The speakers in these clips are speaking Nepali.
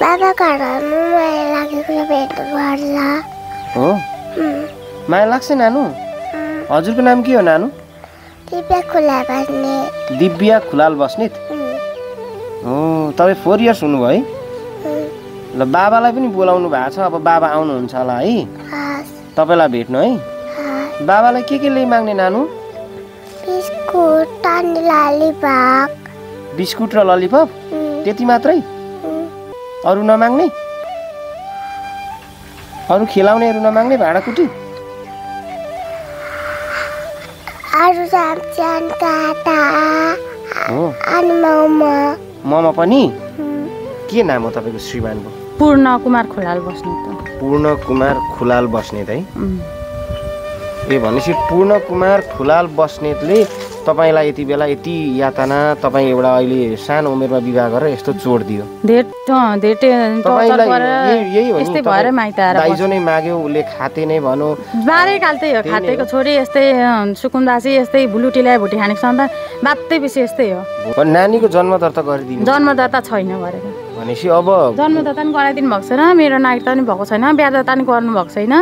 बाबा घरमा माया लागेको हो माया लाग्छ नानु हजुरको नाम के हो नानु दिव्या खुलाल बस्नेत दिव्या खुलाल बस्नेत हो तपाईँ फोर इयर्स हुनुभयो है ल बाबालाई पनि बोलाउनु भएको छ अब बाबा आउनुहुन्छ होला है तपाईँलाई भेट्नु है बाबालाई के के ल्याइ माग्ने नानु बिस्कुट बिस्कुट र ललिपप त्यति मात्रै अरू नमाग्ने अरू खेलाउनेहरू नमाग्ने भाँडाकुटी मम पनि के नाम हो तपाईँको श्रीमानको पूर्ण कुमार खुलाल बस्नेत पूर्ण कुमार खुलाल बस्नेत है ए भनेपछि पूर्ण कुमार खुलाल बस्नेतले तपाईँलाई यति बेला यति यातना तपाईँ एउटा अहिले सानो उमेरमा विवाह गरेर यस्तो चोट दियो दाइजो नै माग्यो उसले खाते नै भनौँ बाह्रै काल हो खातेको छोरी यस्तै सुकुन्दासी यस्तै भुलुटी ल्यायो भुटी खाने सन्तान बात्तै बेसी यस्तै हो नानीको जन्म दर्ता गरिदिनु जन्म दर्ता छैन गरेको भनेपछि अब जन्म दर्ता पनि गराइदिनु भएको छैन मेरो नागरिकता पनि भएको छैन बिहा दर्ता पनि गर्नु छैन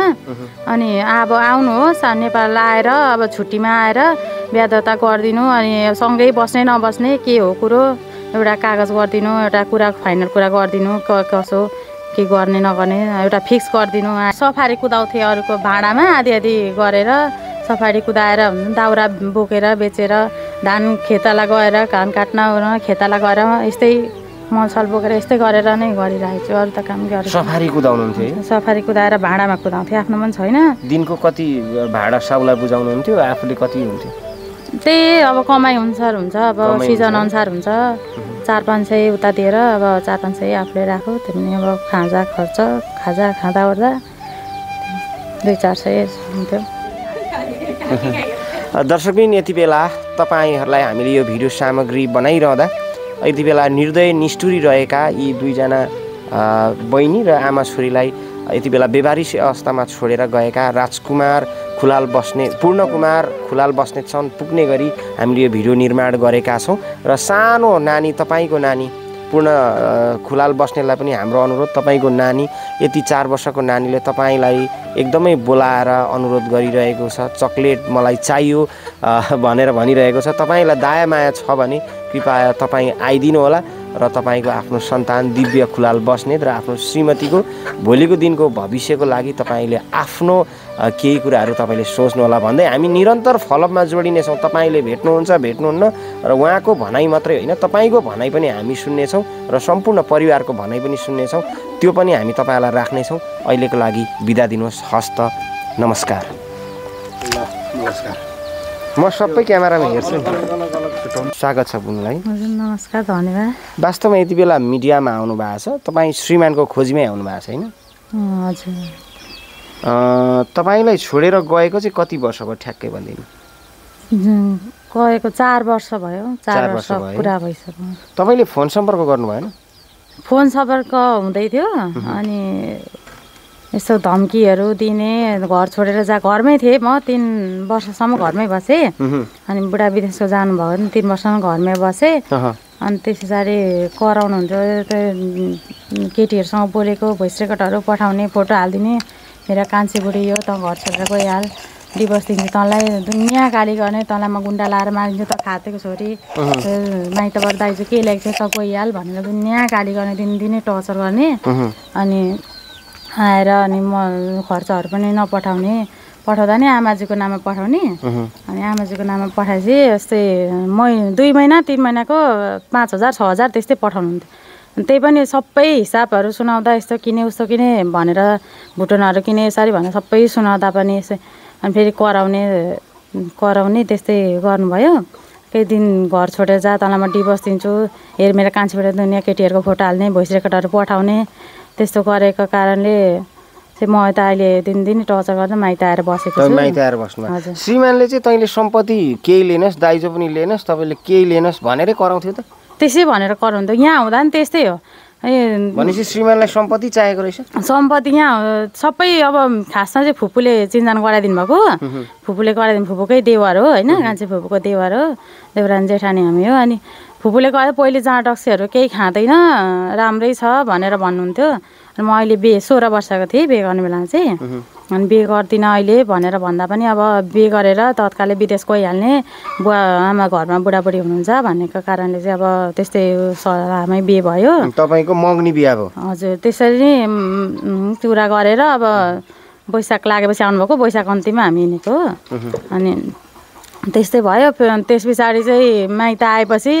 अनि अब आउनुहोस् नेपाल आएर अब छुट्टीमा आएर व्याधता गरिदिनु अनि सँगै बस्ने नबस्ने के हो कुरो एउटा कागज गरिदिनु एउटा कुरा फाइनल कुरा गरिदिनु क कसो के गर्ने नगर्ने एउटा फिक्स गरिदिनु सफारी कुदाउँथे अरूको भाँडामा आधी आधी गरेर सफारी कुदाएर दाउरा बोकेर बेचेर धान खेताला गएर घाम काट्न खेताला गएर यस्तै मलसल बोकेर यस्तै गरेर नै गरिरहेको छु अरू त काम गरेर सफारी कुदाउनुहुन्थ्यो सफारी कुदाएर भाँडामा कुदाउँथेँ आफ्नो पनि छैन दिनको कति भाँडा साउला बुझाउनुहुन्थ्यो आफूले कति हुन्थ्यो त्यही अब कमाइ अनुसार हुन्छ अब सिजन अनुसार हुन्छ चार पाँच सय उता दिएर अब चार पाँच सय आफूले राख्यो त्यो पनि अब खाजा खर्च खाजा खाँदाओर्दा दुई चार सय हुन्थ्यो दर्शकबिन यति बेला तपाईँहरूलाई हामीले यो भिडियो सामग्री बनाइरहँदा यति बेला निर्दय निष्ठुरी रहेका यी दुईजना बहिनी र आमा छोरीलाई यति बेला व्यवहारिस अवस्थामा छोडेर गएका राजकुमार खुलाल बस्ने पूर्णकुमार खुलाल बस्नेतसम्म पुग्ने गरी हामीले यो भिडियो निर्माण गरेका छौँ र सानो नानी तपाईँको नानी पूर्ण खुलाल बस्नेलाई पनि हाम्रो अनुरोध तपाईँको नानी यति चार वर्षको नानीले तपाईँलाई एकदमै बोलाएर अनुरोध गरिरहेको छ चक्लेट मलाई चाहियो भनेर भनिरहेको छ तपाईँलाई दाया माया छ भने कृपया तपाईँ आइदिनु होला र तपाईँको आफ्नो सन्तान दिव्य खुलाल बस्ने र आफ्नो श्रीमतीको भोलिको दिनको भविष्यको लागि तपाईँले आफ्नो केही कुराहरू तपाईँले सोच्नु होला भन्दै हामी निरन्तर फलोअपमा जोडिनेछौँ तपाईँले भेट्नुहुन्छ भेट्नुहुन्न र उहाँको भनाइ मात्रै होइन तपाईँको भनाइ पनि हामी सुन्नेछौँ र सम्पूर्ण परिवारको भनाइ पनि सुन्नेछौँ त्यो पनि हामी तपाईँलाई राख्नेछौँ अहिलेको लागि बिदा दिनुहोस् हस्त नमस्कार नमस्कार म सबै क्यामेरामा हेर्छु स्वागत छ बुङलाई नमस्कार धन्यवाद वास्तवमा यति बेला मिडियामा आउनु भएको छ तपाईँ श्रीमानको खोजीमै आउनु भएको छ होइन तपाईँलाई छोडेर गएको चाहिँ कति वर्ष भयो ठ्याक्कै भनिदिनु गएको चार वर्ष भयो चार वर्ष पुरा भइसक्यो तपाईँले फोन सम्पर्क गर्नु भएन फोन सम्पर्क हुँदै थियो अनि यस्तो धम्कीहरू दिने घर छोडेर जा घरमै थिएँ म तिन वर्षसम्म घरमै बसेँ अनि बुढा विदेशको जानुभयो भने तिन वर्षसम्म घरमै बसेँ अनि त्यस पछाडि हुन्छ त्यो केटीहरूसँग बोलेको भोइस रेकर्डहरू पठाउने फोटो हालिदिने मेरा कान्छी बुढी यो त घर छोडेर गइहाल डिभोर्स दिन्छु तँलाई दुनियाँ गाली गर्ने तँलाई म गुन्डा लाएर मारिदिन्छु त खातेको छोरी माइतबाट दाइजु के ल्याएको छ त गइहाल भनेर दुनियाँ गाली गर्ने दिनदिनै टर्चर गर्ने अनि आएर अनि म खर्चहरू पनि नपठाउने पठाउँदा नि आमाजीको नाममा पठाउने अनि आमाजीको नाममा पठाएपछि यस्तै मै दुई महिना तिन महिनाको पाँच हजार छ हजार त्यस्तै पठाउनुहुन्थ्यो त्यही पनि सबै हिसाबहरू सुनाउँदा यस्तो किने उस्तो किने भनेर भुटनहरू किने यसरी भनेर सबै सुनाउँदा पनि यसै अनि फेरि कराउने कराउने त्यस्तै गर्नुभयो केही दिन घर छोडेर जा तँलाई म डिभोर्स दिन्छु हेर मेरो कान्छीबाट दुनियाँ केटीहरूको फोटो हाल्ने भोइस रेकर्डहरू पठाउने त्यस्तो गरेको कारणले चाहिँ म त अहिले दिनदिन टर्चर गर्दा माइत आएर बसेको छु माइत आएर बस्नु श्रीमानले चाहिँ तैँले सम्पत्ति केही लिनुहोस् दाइजो पनि लिनुहोस् तपाईँले केही लिनुहोस् भनेरै कराउँथ्यो त त्यसै भनेर कराउँथ्यो यहाँ हुँदा नि त्यस्तै हो भनेपछि श्रीमानलाई सम्पत्ति चाहिएको रहेछ सम्पत्ति यहाँ सबै अब खासमा चाहिँ फुपूले चिन्जान गराइदिनु भएको फुपूले गराइदिनु फुपूकै देवर हो होइन कान्छे फुपूको देवर हो देवरान जेठानी हामी हो अनि फुपूले गयो पहिले जहाँ केही खाँदैन राम्रै छ भनेर भन्नुहुन्थ्यो अनि म अहिले बे सोह्र वर्षको थिएँ बे गर्ने बेलामा चाहिँ अनि बे गर्दिनँ अहिले भनेर भन्दा पनि अब बिहे गरेर तत्कालै विदेश गइहाल्ने बुवा आमा घरमा बुढाबुढी हुनुहुन्छ भन्नेको कारणले चाहिँ अब त्यस्तै सल्लाहमै बिहे भयो तपाईँको मग्नी बिहा भयो हजुर त्यसरी नै कुरा गरेर अब बैशाख लागेपछि आउनुभएको बैशाख अन्तिममा हामी हिँडेको अनि त्यस्तै भयो त्यस पछाडि चाहिँ माइत आएपछि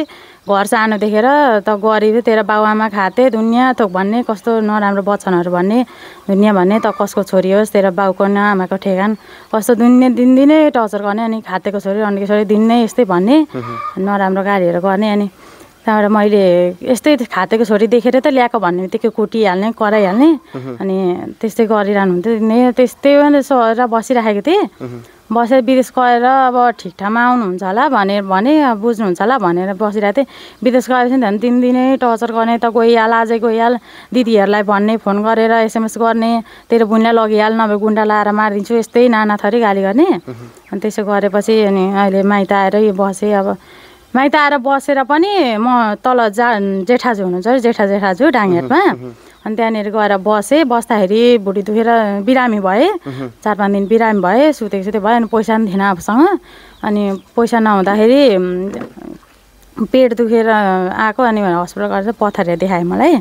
घर सानो देखेर त गरिब तेरो बाबुआमा खाते दुनियाँ थोक भन्ने कस्तो नराम्रो वचनहरू भन्ने दुनियाँ भन्ने त कसको छोरी होस् तेरो बाउको न आमाको ठेगान कस्तो दुनियाँ दिनदिनै टर्चर गर्ने अनि खातेको छोरी अन्डेको छोरी दिनै यस्तै भन्ने नराम्रो गाडीहरू गर्ने अनि त्यहाँबाट मैले यस्तै खातेको छोरी देखेर त ल्याएको भन्ने बित्तिकै कुटिहाल्ने कराइहाल्ने अनि त्यस्तै गरिरहनु हुन्थ्यो नै त्यस्तै सर बसिराखेको थिएँ बसेर विदेश गएर अब ठिकठाकमा आउनुहुन्छ होला भनेर भने बुझ्नुहुन्छ होला भनेर बसिरहेको थिएँ विदेश गएपछि झन् दिनै टर्चर गर्ने त गइहाल आजै गइहाल दिदीहरूलाई भन्ने फोन गरेर एसएमएस गर्ने तेरो बुनलाई लगिहाल नभए गुन्डा लाएर मारिदिन्छु यस्तै नाना थरी गाली गर्ने अनि त्यसो गरेपछि अनि अहिले माइत आएर यो बसेँ अब माइत आएर बसेर पनि म तल जा जेठाजु हुनुहुन्छ जेठा जेठाजु डाङेटमा अनि त्यहाँनिर गएर बसेँ बस्दाखेरि भुँडी दुखेर बिरामी भएँ चार पाँच दिन बिरामी भएँ सुतेको सुते भयो अनि पैसा पनि थिएन आफूसँग अनि पैसा नहुँदाखेरि पेट दुखेर आएको अनि हस्पिटल गर्दा पथारेर देखायो मलाई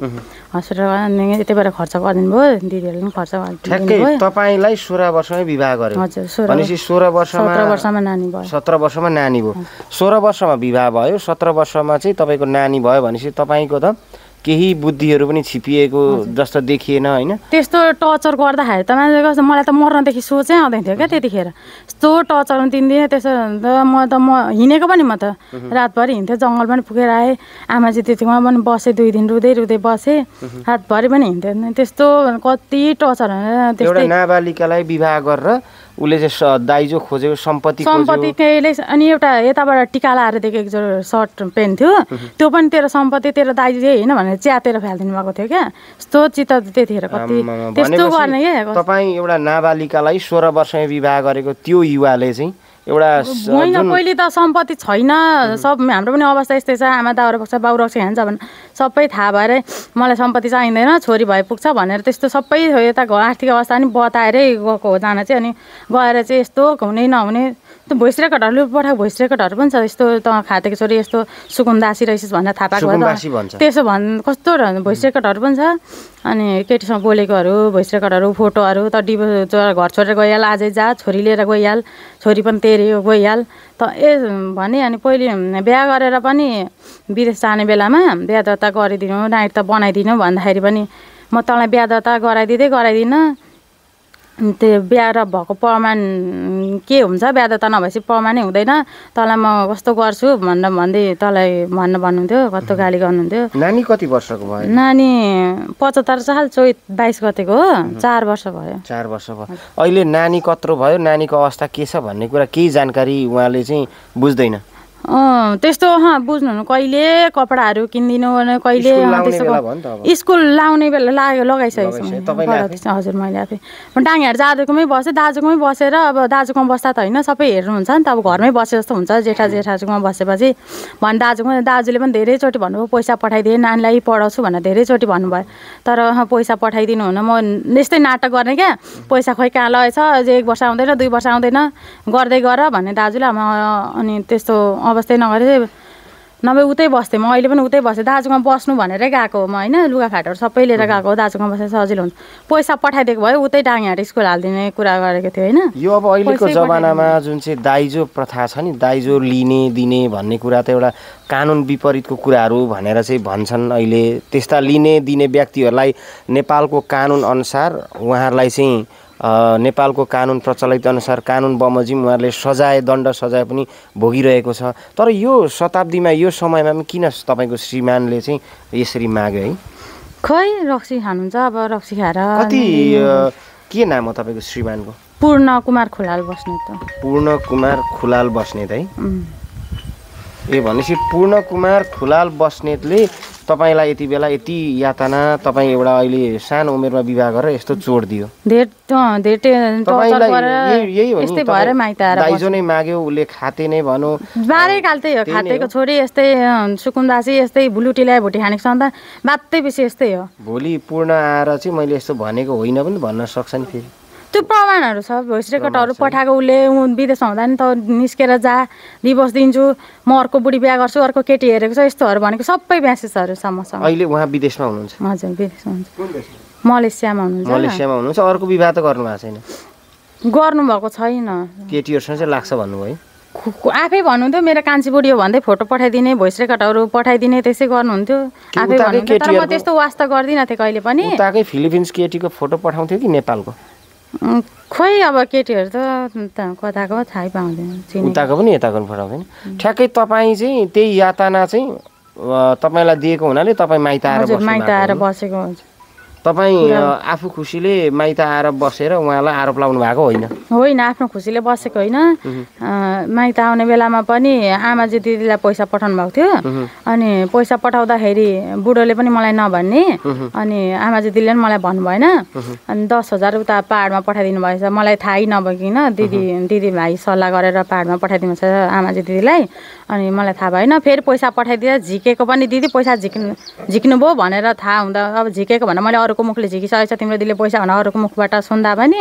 हस्पिटल अनि त्यही भएर खर्च गरिदिनु भयो दिदीहरूले पनि खर्च गरिदिनु तपाईँलाई सोह्र वर्षमै विवाह गर्यो भनेपछि सोह्र वर्षमा सत्र वर्षमा नानी भयो सत्र वर्षमा नानी भयो सोह्र वर्षमा विवाह भयो सत्र वर्षमा चाहिँ तपाईँको नानी भयो भनेपछि तपाईँको त केही बुद्धिहरू पनि छिपिएको जस्तो देखिएन होइन त्यस्तो टर्चर गर्दाखेरि त मान्छे कस्तो मलाई त मर्नदेखि सोचै आउँदैन थियो क्या त्यतिखेर यस्तो पनि तिन त्यस्तो त्यसो म त म हिँडेको पनि म त रातभरि हिँड्थेँ जङ्गल पनि पुगेर आएँ आमा चाहिँ त्यतिमा पनि बसेँ दुई दिन रुँदै रुँदै बसेँ रातभरि पनि हिँड्थेँ त्यस्तो कति टर्चर नाबालिकालाई विवाह गरेर उसले चाहिँ दाइजो खोज्यो सम्पत्ति सम्पत्ति त्यहीले अनि एउटा यताबाट टिका लाएर दिएको एकजो सर्ट पेन्ट थियो त्यो पनि तेरो सम्पत्ति तेरो दाइजो होइन भनेर च्यातेर फालिदिनु भएको थियो क्या यस्तो चित्त त्यतिखेर कति त्यस्तो गर्ने क्या तपाईँ एउटा नाबालिकालाई सोह्र वर्षमै विवाह गरेको त्यो युवाले चाहिँ एउटा होइन पहिले त सम्पत्ति छैन सब हाम्रो पनि अवस्था यस्तै छ आमा दाउरा पुग्छ बाउ रक्सी खान्छ भने सबै थाहा भएर मलाई सम्पत्ति चाहिँदैन छोरी भए पुग्छ भनेर त्यस्तो सबै यता घर आर्थिक अवस्था पनि बताएरै गएको हो जान चाहिँ अनि गएर चाहिँ यस्तो हुने नहुने त्यो भोइस रेकर्डहरू पठाएको भोइस रेकर्डहरू पनि छ यस्तो त खातेको छोरी यस्तो सुकुन्दासी रहेछ भनेर थाहा पाएको त्यसो भन् कस्तो भोइस रेकर्डहरू पनि छ अनि केटीसँग बोलेकोहरू भोइस रेकर्डहरू फोटोहरू त डिभो घर छोडेर गइहाल आजै जा छोरी लिएर गइहाल छोरी पनि तेरियो गइहाल त ए भने अनि पहिले बिहा गरेर पनि विदेश जाने बेलामा बिहा दर्ता गरिदिनु नाइट त बनाइदिनु भन्दाखेरि पनि म तँलाई बिहा दर्ता गराइदिँदै गराइदिनँ त्यो बिहा र भएको प्रमाण के हुन्छ बिहा त नभएपछि प्रमाणै हुँदैन तँलाई म कस्तो गर्छु भनेर भन्दै तँलाई भन्न भन्नुहुन्थ्यो कस्तो गाली गर्नुहुन्थ्यो नानी कति वर्षको भयो नानी पचहत्तर साल चैत बाइस गतेको हो चार वर्ष भयो चार वर्ष भयो अहिले नानी कत्रो भयो नानीको अवस्था के छ भन्ने कुरा केही जानकारी उहाँले चाहिँ बुझ्दैन त्यस्तो बुझ्नुहुनु कहिले कपडाहरू किनिदिनु भने कहिले स्कुल लाउने बेला लाग्यो लगाइसकेको छु हजुर मैले आफै डाङ्गाहरू दाजुकोमै बसेँ दाजुकोमै बसेर अब दाजुकोमा बस्दा त होइन सबै हेर्नुहुन्छ नि त अब घरमै बसे जस्तो हुन्छ जेठा जेठाजुकोमा बसेपछि भने दाजुको दाजुले पनि धेरैचोटि भन्नुभयो पैसा पठाइदिएँ नानीलाई पढाउँछु भनेर धेरैचोटि भन्नुभयो तर पैसा पठाइदिनु हुन म यस्तै नाटक गर्ने क्या पैसा खोइ कहाँ लगेछ एक वर्ष आउँदैन दुई वर्ष आउँदैन गर्दै गर भने दाजुलाई अनि त्यस्तो नबस्दै नगरेँ नभए उतै बस्थेँ म अहिले पनि उतै बसेँ दाजुमा बस्नु भनेरै गएको हो म होइन लुगाफाटहरू सबै लिएर गएको हो दाजुमा बसेर सजिलो हुन्छ पैसा पठाइदिएको भयो उतै डाँगे स्कुल हालिदिने कुरा गरेको थियो होइन यो अब अहिलेको जमानामा जुन चाहिँ दाइजो प्रथा छ नि दाइजो लिने दिने भन्ने कुरा त एउटा कानुन विपरीतको कुराहरू भनेर चाहिँ भन्छन् अहिले त्यस्ता लिने दिने व्यक्तिहरूलाई नेपालको कानुन अनुसार उहाँहरूलाई चाहिँ नेपालको कानुन प्रचलित अनुसार कानुन बमोजिम उहाँहरूले सजाय दण्ड सजाय पनि भोगिरहेको छ तर यो शताब्दीमा यो समयमा पनि किन तपाईँको श्रीमानले चाहिँ यसरी माग्यो है खै रक्सी खानुहुन्छ अब रक्सी खाएर कति के नाम हो तपाईँको श्रीमानको पूर्ण कुमार खुलाल बस्नेत पूर्ण कुमार खुलाल बस्नेत है ए भनेपछि पूर्ण कुमार खुलाल बस्नेतले तपाईँलाई यति बेला यति यातना तपाईँ एउटा अहिले सानो उमेरमा विवाह गरेर यस्तो चोट दियो दाइजो नै माग्यो उसले खाते नै भनौँ बाह्रै काल त्यही हो खातेको छोरी यस्तै सुकुन्दासी यस्तै भुलुटीलाई भुटी खानेको सन्तान बात्तै पछि यस्तै हो भोलि पूर्ण आएर चाहिँ मैले यस्तो भनेको होइन पनि भन्न सक्छ नि फेरि त्यो प्रमाणहरू छ भोइस रेकर्डहरू पठाएको उसले विदेश हुँदा नि त निस्केर जा दिवस दिन्छु म अर्को बुढी बिहा गर्छु अर्को केटी हेरेको छ यस्तोहरू भनेको सबै म्यासेजहरू छ मसँग अहिले उहाँ विदेशमा हुनुहुन्छ हजुर विदेशमा हुनुहुन्छ मलेसियामा हुनुहुन्छ मलेसियामा हुनुहुन्छ अर्को विवाह त गर्नुभएको छैन गर्नुभएको छैन केटीहरूसँग चाहिँ लाग्छ भन्नुभयो आफै भन्नुहुन्थ्यो मेरो बुढी हो भन्दै फोटो पठाइदिने भोइस रेकर्डहरू पठाइदिने त्यसै गर्नुहुन्थ्यो आफै भन्नुहुन्थ्यो तर म त्यस्तो वास्ता गर्दिनँ थिएँ कहिले पनि फिलिपिन्स केटीको फोटो पठाउँथ्यो कि नेपालको खोइ अब केटीहरू त कताको थाहै पाउँदैन उताको पनि यताको पनि फरक ठ्याक्कै तपाईँ चाहिँ त्यही यातना चाहिँ तपाईँलाई दिएको हुनाले तपाईँ माइत आएर माइत आएर बसेको हुन्छ तपाईँ आफू खुसीले माइत आएर बसेर उहाँलाई आरोप लाउनु भएको होइन होइन आफ्नो खुसीले बसेको होइन माइत आउने बेलामा पनि आमाजी दिदीलाई पैसा पठाउनु भएको थियो अनि पैसा पठाउँदाखेरि बुढोले पनि मलाई नभन्ने अनि आमाजी दिदीले पनि मलाई भन्नु भएन अनि दस हजार उता पाहाडमा पठाइदिनु भएछ मलाई थाहै नभइकन दिदी दिदी भाइ सल्लाह गरेर पाहाडमा पठाइदिनु छ आमाजी दिदीलाई अनि मलाई थाहा भएन फेरि पैसा पठाइदिएर झिकेको पनि दिदी पैसा झिक्नु झिक्नु भयो भनेर थाहा हुँदा अब झिकेको भनेर मैले अरू अरूको मुखले झिकिसकेछ तिम्रो दिदीले पैसा भनेर अरूको मुखबाट सुन्दा पनि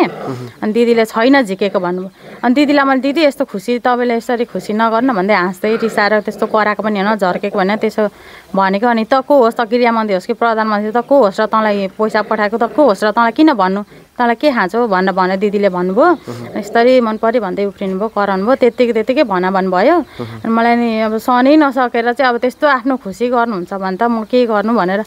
अनि दिदीले छैन झिकेको भन्नु अनि दिदीलाई मैले दिदी यस्तो खुसी तपाईँले यसरी खुसी नगर्नु भन्दै हाँस्दै रिसाएर त्यस्तो कराएको पनि होइन झर्केको भने त्यसो भनेको अनि त को होस् त मन्त्री होस् कि प्रधानमन्त्री त को होस् र तँलाई पैसा पठाएको त को होस् र तँलाई किन भन्नु तँलाई के खान्छौ भनेर भनेर दिदीले भन्नुभयो यस्तरी मन पऱ्यो भन्दै उफ्रिनु भयो कराउनु भयो त्यत्तिकै त्यत्तिकै भन भन्नुभयो अनि मलाई नि अब सहनै नसकेर चाहिँ अब त्यस्तो आफ्नो खुसी गर्नुहुन्छ भने त म के गर्नु भनेर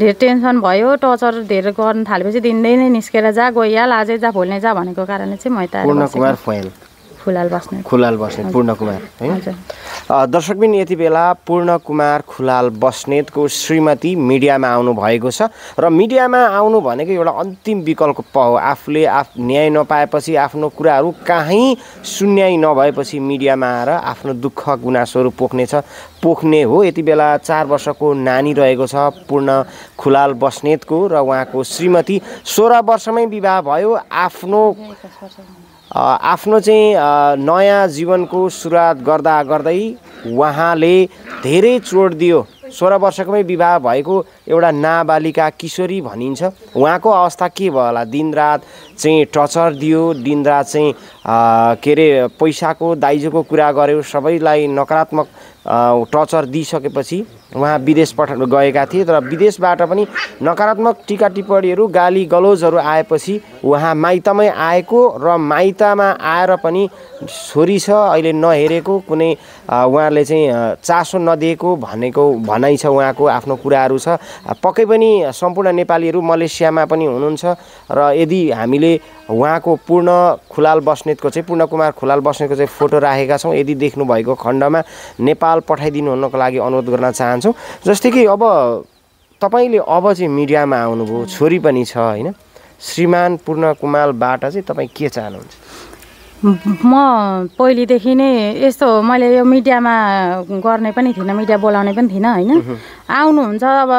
धेरै टेन्सन भयो टर्चर धेरै गर्नु थालेपछि दिँदै नै निस्केर जा गइहाल आजै जा भोलि जा भनेको कारणले चाहिँ म यता खुलाल बस्नेत खुलाल बस्नेत पूर्ण कुमार है दर्शकबिन यति बेला पूर्ण कुमार खुलाल बस्नेतको श्रीमती मिडियामा आउनु भएको छ र मिडियामा आउनु भनेको एउटा अन्तिम विकल्प हो आफूले आफ न्याय नपाएपछि आफ्नो कुराहरू काहीँ सुन्याइ नभएपछि मिडियामा आएर आफ्नो दुःख गुनासोहरू छ पोख्ने हो यति बेला चार वर्षको नानी रहेको छ पूर्ण खुलाल बस्नेतको र उहाँको श्रीमती सोह्र वर्षमै विवाह भयो आफ्नो आफ्नो चाहिँ नयाँ जीवनको सुरुवात गर्दा गर्दै उहाँले धेरै चोट दियो सोह्र वर्षकोमै विवाह भएको एउटा नाबालिका किशोरी भनिन्छ उहाँको अवस्था के भयो होला दिनरात चाहिँ टर्चर दियो दिनरात चाहिँ के अरे पैसाको दाइजोको कुरा गर्यो सबैलाई नकारात्मक टर्चर दिइसकेपछि उहाँ विदेश पठ गएका थिए तर विदेशबाट पनि नकारात्मक टिका टिप्पणीहरू गाली गलोजहरू आएपछि उहाँ माइतमै आएको र माइतमा आएर पनि छोरी छ अहिले नहेरेको कुनै उहाँले चाहिँ चासो नदिएको भनेको भनाइ छ उहाँको आफ्नो कुराहरू छ पक्कै पनि सम्पूर्ण नेपालीहरू मलेसियामा पनि हुनुहुन्छ र यदि हामीले उहाँको पूर्ण खुलाल बस्नेतको चाहिँ पूर्ण कुमार खुलाल बस्नेतको चाहिँ फोटो राखेका छौँ यदि देख्नुभएको खण्डमा नेपाल पठाइदिनु हुनको लागि अनुरोध गर्न चाहन्छौँ जस्तै कि अब तपाईँले अब चाहिँ मिडियामा आउनुभयो छोरी पनि छ होइन श्रीमान पूर्ण कुमालबाट चाहिँ तपाईँ के चाहनुहुन्छ म पहिलेदेखि नै यस्तो मैले यो मिडियामा गर्ने पनि थिइनँ मिडिया बोलाउने पनि थिइनँ होइन आउनुहुन्छ अब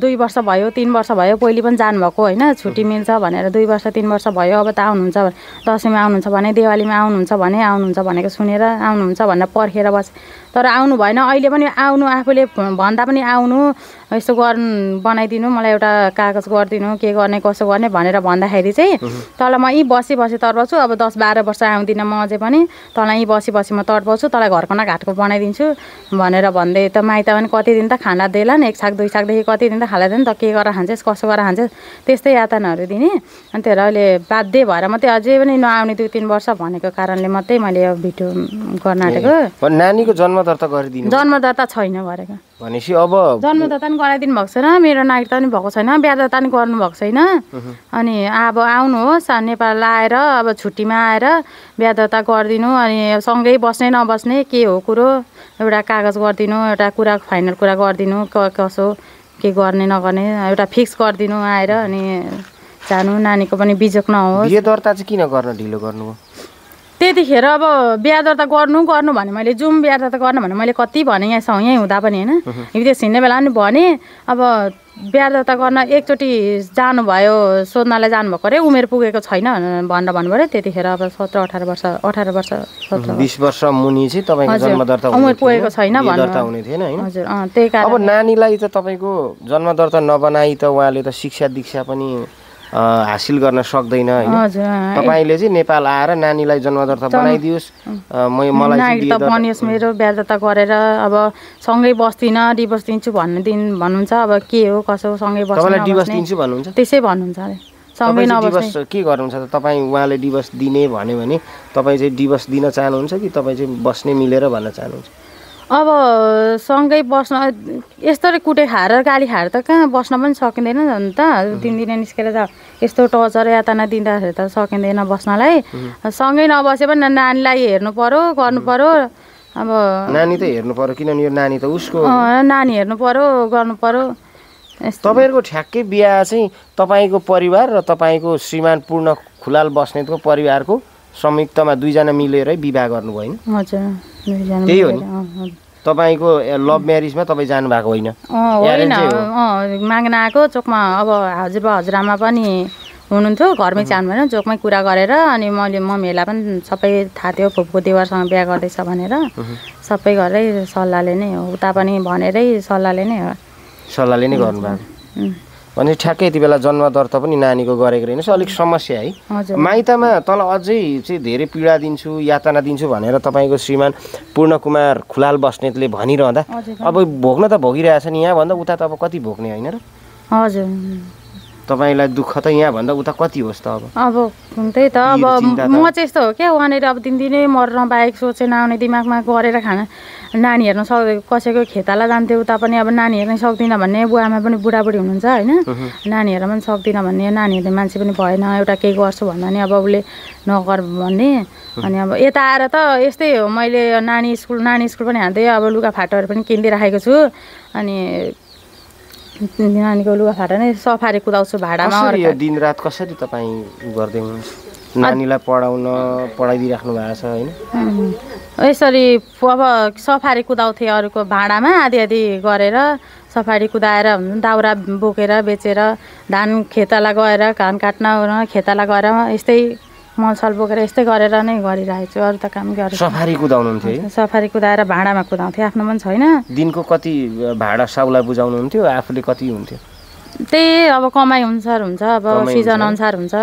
दुई वर्ष भयो तिन वर्ष भयो पहिले पनि जानुभएको होइन छुट्टी मिल्छ भनेर दुई वर्ष तिन वर्ष भयो अब त आउनुहुन्छ दसैँमा आउनुहुन्छ भने दिवालीमा आउनुहुन्छ भने आउनुहुन्छ भनेको सुनेर आउनुहुन्छ भनेर पर्खेर बस तर आउनु भएन अहिले पनि आउनु आफूले भन्दा पनि आउनु यस्तो गर्नु बनाइदिनु मलाई एउटा कागज गरिदिनु के गर्ने कसो गर्ने भनेर भन्दाखेरि चाहिँ तल म यहीँ बसी बसी तर्पाउँछु अब दस बाह्र वर्ष आउँदिनँ म अझै पनि तल यहीँ बसी बसी म तर्पाउँछु तँलाई घरको न घाटको बनाइदिन्छु भनेर भन्दै त माइत पनि कति दिन त खाना नि एक छाक दुई छाकदेखि कति दिन त खाँदैन त के गरेर खान्छस् कसो गरेर खान्छस् त्यस्तै यातनाहरू दिने अनि त्यही अहिले बाध्य भएर मात्रै अझै पनि नआउने दुई तिन वर्ष भनेको कारणले मात्रै मैले यो भिडियो गर्न आँटेको नानीको जन्म जन्म गरिदिनु जन्म छैन गरेको भनेपछि अब जन्म दर्ता पनि गराइदिनु भएको छैन मेरो नागरिकता पनि भएको छैन बिहा दर्ता पनि गर्नुभएको छैन अनि अब आउनुहोस् नेपाल आएर अब छुट्टीमा आएर बिहा दर्ता गरिदिनु अनि सँगै बस्ने नबस्ने के हो कुरो एउटा कागज गरिदिनु एउटा कुरा फाइनल कुरा गरिदिनु कसो के गर्ने नगर्ने एउटा फिक्स गरिदिनु आएर अनि जानु नानीको पनि बिजोक नहोस् यो दर्ता चाहिँ किन गर्न ढिलो गर्नुभयो त्यतिखेर अब बिहा दर्ता गर्नु गर्नु भने मैले जाउँ बिहा दर्ता गर्नु भने मैले कति भने यहाँ सँग यहीँ हुँदा पनि होइन विदेश हिँड्ने बेला पनि भने अब बिहा दर्ता गर्न एकचोटि जानुभयो सोध्नलाई जानुभएको अरे उमेर पुगेको छैन भनेर भन्नुभयो त्यतिखेर अब सत्र अठार वर्ष अठार वर्ष बिस वर्ष मुनि चाहिँ तपाईँको उमेर पुगेको छैन हजुर त्यही कारण अब नानीलाई त तपाईँको जन्म दर्ता नबनाई त उहाँले त शिक्षा दीक्षा पनि हासिल गर्न सक्दैन होइन तपाईँले चाहिँ नेपाल आएर नानीलाई जन्मदर्ता बनाइदियोस् मेरो व्याजता गरेर अब सँगै बस्दिनँ डिभोर्स दिन्छु भन्ने दिन भन्नुहुन्छ अब के हो कसो सँगै बस्नु डिभोर्स दिन्छु भन्नुहुन्छ त्यसै भन्नुहुन्छ सँगै डिभोर्स के गर्नुहुन्छ त तपाईँ उहाँले डिभोर्स दिने भन्यो भने तपाईँ चाहिँ डिभोर्स दिन चाहनुहुन्छ कि तपाईँ चाहिँ बस्ने मिलेर भन्न चाहनुहुन्छ अब सँगै बस्न यस्तो कुटे खाएर गाली खाएर त कहाँ बस्न पनि सकिँदैन नि त तिन दिन निस्केर त यस्तो टर्चर यातना दिँदाखेरि त सकिँदैन बस्नलाई सँगै नबसे पनि नानीलाई हेर्नु पऱ्यो गर्नु पऱ्यो अब नानी त हेर्नु पऱ्यो किनभने यो नानी त उसको नानी हेर्नु पऱ्यो गर्नु पऱ्यो तपाईँहरूको ठ्याक्कै बिहा चाहिँ तपाईँको परिवार र तपाईँको श्रीमान पूर्ण खुलाल बस्नेतको परिवारको संयुक्तमा दुईजना मिलेरै विवाह गर्नुभयो नि हजुर त्यही हो नि तपाईँको लभ म्यारिजमा तपाईँ जानुभएको होइन होइन माग्न आएको चोकमा अब हजुरबा हजुरआमा पनि हुनुहुन्थ्यो घरमै भएन चोकमै कुरा गरेर अनि मैले मम्मीहरूलाई पनि सबै थाहा थियो फुपको देवरसँग बिहा गर्दैछ भनेर सबै घरै सल्लाहले नै उता पनि भनेरै सल्लाहले नै सल्लाहले नै गर्नुभएको भने ठ्याक्कै यति बेला जन्म दर्ता पनि नानीको गरेको रहेन अलिक समस्या है माइतमा तल अझै चाहिँ धेरै पीडा दिन्छु यातना दिन्छु भनेर तपाईँको श्रीमान पूर्ण कुमार खुलाल बस्नेतले भनिरहँदा अब भोग्न त भोगिरहेछ नि यहाँभन्दा उता त अब कति भोग्ने होइन र हजुर तपाईँलाई दुःख त यहाँभन्दा उता कति होस् त अब अब त्यही त अब म चाहिँ यस्तो हो क्या उहाँनिर अब दिनदिनै मर्न बाहेक सोचे नआउने दिमागमा गरेर खाना नानी हेर्न सक् कसैको खेताला जान्थ्यो उता पनि अब नानी हेर्नै सक्दिनँ भन्ने बुवामा पनि बुढाबुढी हुनुहुन्छ होइन नानी हेर्न पनि सक्दिनँ भन्ने नानी हेर्ने मान्छे पनि भएन एउटा केही गर्छु भन्दा पनि अब उसले नगर भन्ने अनि अब यता आएर त यस्तै हो मैले नानी स्कुल नानी स्कुल पनि हाल्दै अब लुगा फाटोहरू पनि किनिदिइराखेको छु अनि नानीको फाटा नै सफारी कुदाउँछु भाडामा दिनरात कसरी तपाईँ गर्दै हुनुहुन्छ नानीलाई पढाउन पढाइदिइराख्नु भएको छ होइन यसरी अब सफारी कुदाउँथे अरूको भाँडामा आधी आधी गरेर सफारी कुदाएर दाउरा बोकेर बेचेर धान खेताला गएर घाम काट्न खेताला गएर यस्तै मलसल बोकेर यस्तै गरेर नै गरिरहेको छु अरू त काम गरेर सफारी कुदाउनुहुन्थ्यो सफारी कुदाएर भाँडामा कुदाउँथेँ आफ्नो पनि छैन दिनको कति भाँडा साउलाई बुझाउनुहुन्थ्यो आफूले कति हुन्थ्यो त्यही अब कमाइ अनुसार हुन्छ अब सिजन अनुसार हुन्छ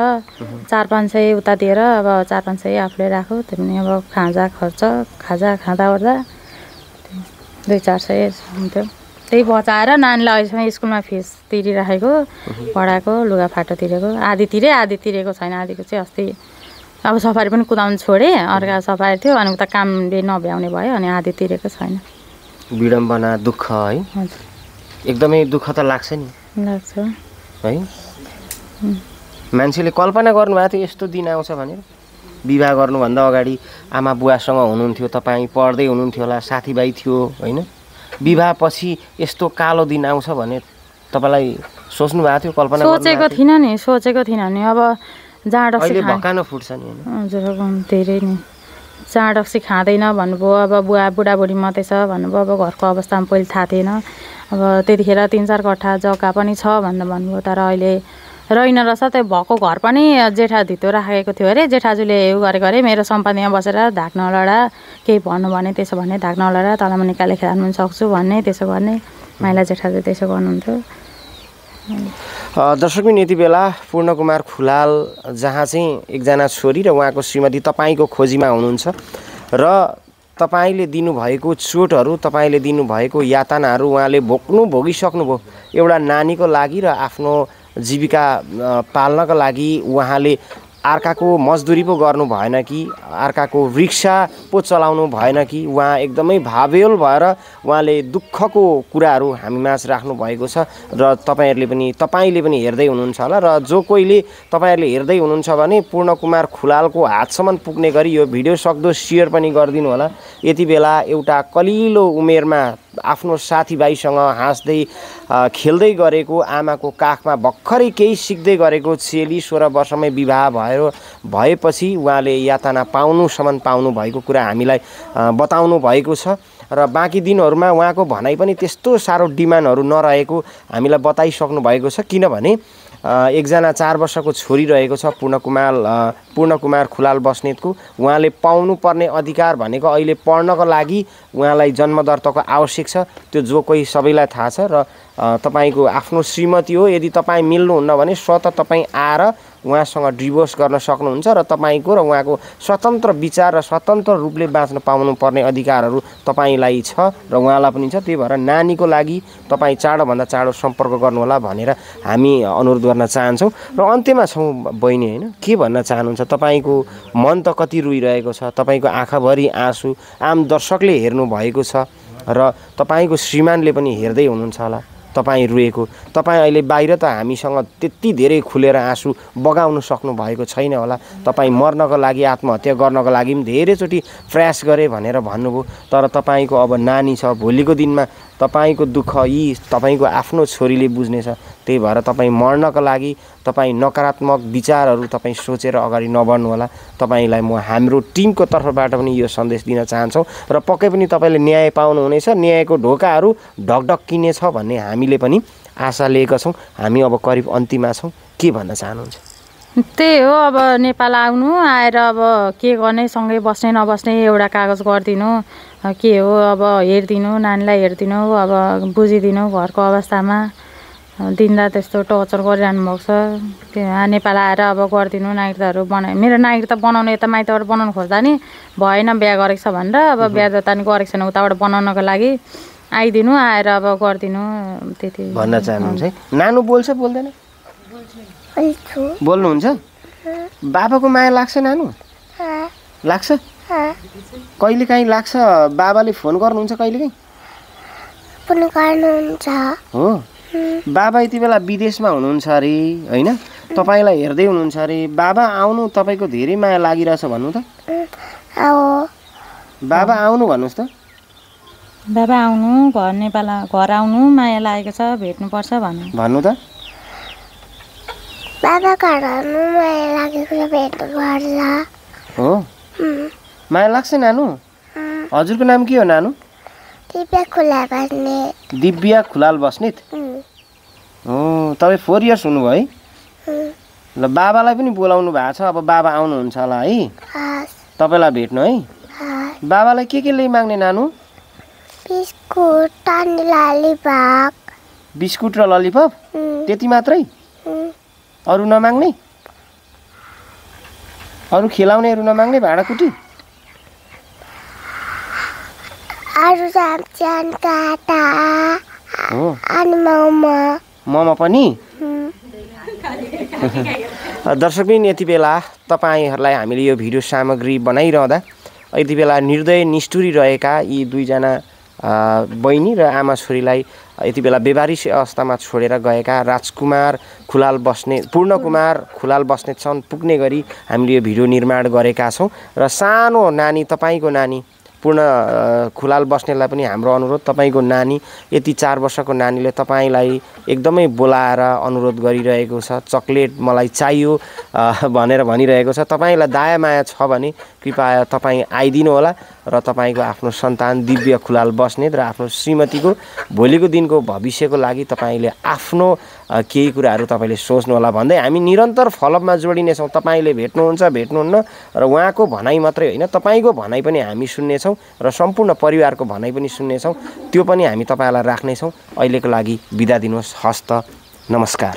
चार पाँच सय उता दिएर अब चार पाँच सय आफूले राख्यो त्यो पनि अब खाजा खर्च खाजा खाँदाओर्दा दुई चार सय हुन्थ्यो त्यही बचाएर नानीलाई अहिलेसम्म स्कुलमा फिस तिरिराखेको पढाएको लुगाफाटो तिरेको आधी तिरेँ आधी तिरेको छैन आधीको चाहिँ अस्ति अब सफारी पनि कुदाउनु छोडेँ अर्का सफारी थियो अनि उता कामले नभ्याउने भयो अनि आधी तिरेको छैन विडम्बना दुःख है एकदमै दुःख त लाग्छ नि लाग्छ है मान्छेले कल्पना गर्नुभएको थियो यस्तो दिन आउँछ भनेर विवाह गर्नुभन्दा अगाडि आमा बुवासँग हुनुहुन्थ्यो तपाईँ पढ्दै हुनुहुन्थ्यो होला साथीभाइ थियो होइन विवाहपछि यस्तो कालो दिन आउँछ भने तपाईँलाई सोच्नु भएको थियो कल्पना सोचेको थिइनँ नि सोचेको थिइनँ नि अब जाँडक्सी भकानो फुट्छ नि हजुर धेरै नि चाँडक्सी खाँदैन भन्नुभयो अब बुवा बुढाबुढी मात्रै छ भन्नुभयो अब घरको अवस्थामा पहिले थाहा थिएन अब त्यतिखेर तिन चार कट्ठा जग्गा पनि छ भनेर भन्नुभयो तर अहिले रहेन रहेछ त्यो भएको घर पनि जेठा धितो राखेको थियो अरे जेठाजुले उयो गरेको अरे मेरो सम्पत्तिमा बसेर धाक नलडा केही भन्नु भने त्यसो भने धाक नलडा तल म निकाले खेलाउनु सक्छु भन्ने त्यसो गर्ने माइला जेठाजु त्यसो गर्नुहुन्थ्यो दर्शकबिन यति बेला पूर्णकुमार खुलाल जहाँ चाहिँ एकजना छोरी र उहाँको श्रीमती तपाईँको खोजीमा हुनुहुन्छ र तपाईँले दिनुभएको चोटहरू तपाईँले दिनुभएको यातनाहरू उहाँले भोग्नु भोगिसक्नुभयो एउटा नानीको लागि र आफ्नो जीविका पाल्नका लागि उहाँले अर्काको मजदुरी पो गर्नु भएन कि अर्काको रिक्सा पो चलाउनु भएन कि उहाँ एकदमै भावेल भएर उहाँले दुःखको कुराहरू हामी माझ राख्नु भएको छ र तपाईँहरूले पनि तपाईँले पनि हेर्दै हुनुहुन्छ होला र जो कोहीले तपाईँहरूले हेर्दै हुनुहुन्छ भने पूर्ण कुमार खुलालको हातसम्म पुग्ने गरी यो भिडियो सक्दो सेयर पनि गरिदिनु होला यति बेला एउटा कलिलो उमेरमा आफ्नो साथीभाइसँग हाँस्दै खेल्दै गरेको आमाको काखमा भर्खरै केही सिक्दै गरेको चेली सोह्र वर्षमै विवाह भयो भएपछि उहाँले यातना पाउनुसम्म पाउनु भएको कुरा हामीलाई बताउनु भएको छ र बाँकी दिनहरूमा उहाँको भनाइ पनि त्यस्तो साह्रो डिमान्डहरू नरहेको हामीलाई बताइसक्नु भएको छ किनभने एकजना चार वर्षको छोरी रहेको छ पूर्णकुमार पूर्णकुमार खुलाल बस्नेतको उहाँले पाउनुपर्ने अधिकार भनेको अहिले पढ्नको लागि उहाँलाई जन्मदर्ताको आवश्यक छ त्यो जो कोही सबैलाई थाहा छ र तपाईँको आफ्नो श्रीमती हो यदि तपाईँ मिल्नुहुन्न भने स्वतः तपाईँ आएर उहाँसँग डिभोर्स गर्न सक्नुहुन्छ र तपाईँको र उहाँको स्वतन्त्र विचार र स्वतन्त्र रूपले बाँच्न पाउनुपर्ने अधिकारहरू तपाईँलाई छ र उहाँलाई पनि छ त्यही भएर नानीको लागि तपाईँ चाँडोभन्दा चाँडो सम्पर्क गर्नुहोला भनेर हामी अनुरोध गर्न चाहन्छौँ र अन्त्यमा छौँ बहिनी होइन के भन्न चाहनुहुन्छ तपाईँको मन त कति रुइरहेको छ तपाईँको आँखाभरि आँसु आम दर्शकले हेर्नु भएको छ र तपाईँको श्रीमानले पनि हेर्दै हुनुहुन्छ होला तपाईँ रोएको तपाईँ अहिले बाहिर त हामीसँग त्यति धेरै खुलेर आँसु बगाउन सक्नु भएको छैन होला तपाईँ मर्नको लागि आत्महत्या गर्नको लागि पनि धेरैचोटि प्रयास गरेँ भनेर भन्नुभयो तर तपाईँको अब नानी छ भोलिको दिनमा तपाईँको दुःख यी तपाईँको आफ्नो छोरीले बुझ्नेछ त्यही भएर तपाईँ मर्नको लागि तपाईँ नकारात्मक विचारहरू तपाईँ सोचेर अगाडि नबढ्नुहोला तपाईँलाई म हाम्रो टिमको तर्फबाट पनि यो सन्देश दिन चाहन्छौँ र पक्कै पनि तपाईँले न्याय पाउनुहुनेछ न्यायको ढोकाहरू ढकढक किनेछ भन्ने हामीले पनि आशा लिएका छौँ हामी अब करिब अन्तिममा छौँ के भन्न चाहनुहुन्छ त्यही हो अब नेपाल आउनु आएर अब के गर्ने सँगै बस्ने नबस्ने एउटा कागज गरिदिनु के हो अब हेरिदिनु नानीलाई हेरिदिनु अब बुझिदिनु घरको अवस्थामा दिँदा त्यस्तो टर्चर गरिरहनु भएको छ त्यहाँ नेपाल आएर अब गरिदिनु नागरिकताहरू बना मेरो नागरिकता बनाउनु यता माइतबाट बनाउनु खोज्दा नि भएन बिहा गरेको छ भनेर अब बिहा जता नि गरेको छैन उताबाट बनाउनको लागि आइदिनु आएर अब गरिदिनु त्यति भन्न चाहनुहुन्छ है नानु बोल्छ बोल्दैन बोल्नुहुन्छ बाबाको माया लाग्छ नानु लाग्छ कहिले काहीँ लाग्छ बाबाले फोन गर्नुहुन्छ कहिले काहीँ हो बाबा यति बेला विदेशमा हुनुहुन्छ अरे होइन तपाईँलाई हेर्दै हुनुहुन्छ अरे बाबा आउनु तपाईँको धेरै माया लागिरहेछ भन्नु त बाबा आउनु भन्नुहोस् त बाबा आउनु घर नेपाल घर आउनु माया लागेको छ भेट्नुपर्छ भन्नु भन्नु त माया लाग्छ नानु हजुरको नाम के हो नानु दिव्या खुलाल बस्नेत तपाईँ फोर इयर्स हुनुभयो है ल बाबालाई पनि बोलाउनु भएको छ अब बाबा आउनुहुन्छ होला है तपाईँलाई भेट्नु है बाबालाई के के ल्याइ माग्ने नानु बिस्कुट बिस्कुट र ललिपप त्यति मात्रै अरू नमाग्ने अरू खेलाउनेहरू नमाग्ने भाँडाकुटी अरू रामचन काटा अनि मोमो मोमो पनि दर्शकबिन यति बेला तपाईँहरूलाई हामीले यो भिडियो सामग्री बनाइरहँदा यति बेला निर्दय निष्ठुरी रहेका यी दुईजना बहिनी र आमा छोरीलाई यति बेला व्यवहारिक अवस्थामा छोडेर गएका राजकुमार खुलाल बस्ने पूर्णकुमार खुलाल बस्नेतसम्म पुग्ने गरी हामीले यो भिडियो निर्माण गरेका छौँ र सानो नानी तपाईँको नानी पूर्ण खुलाल बस्नेलाई पनि हाम्रो अनुरोध तपाईँको नानी यति चार वर्षको नानीले तपाईँलाई एकदमै बोलाएर अनुरोध गरिरहेको छ चक्लेट मलाई चाहियो भनेर भनिरहेको छ तपाईँलाई दाया माया छ भने कृपया तपाईँ आइदिनु होला र तपाईँको आफ्नो सन्तान दिव्य खुलाल बस्नेत र आफ्नो श्रीमतीको भोलिको दिनको भविष्यको लागि तपाईँले आफ्नो केही कुराहरू तपाईँले सोच्नु होला भन्दै हामी निरन्तर फलअपमा जोडिनेछौँ तपाईँले भेट्नुहुन्छ भेट्नुहुन्न र उहाँको भनाइ मात्रै होइन तपाईँको भनाइ पनि हामी सुन्नेछौँ र सम्पूर्ण परिवारको भनाइ पनि सुन्नेछौँ त्यो पनि हामी तपाईँहरूलाई राख्नेछौँ अहिलेको लागि बिदा दिनुहोस् हस्त नमस्कार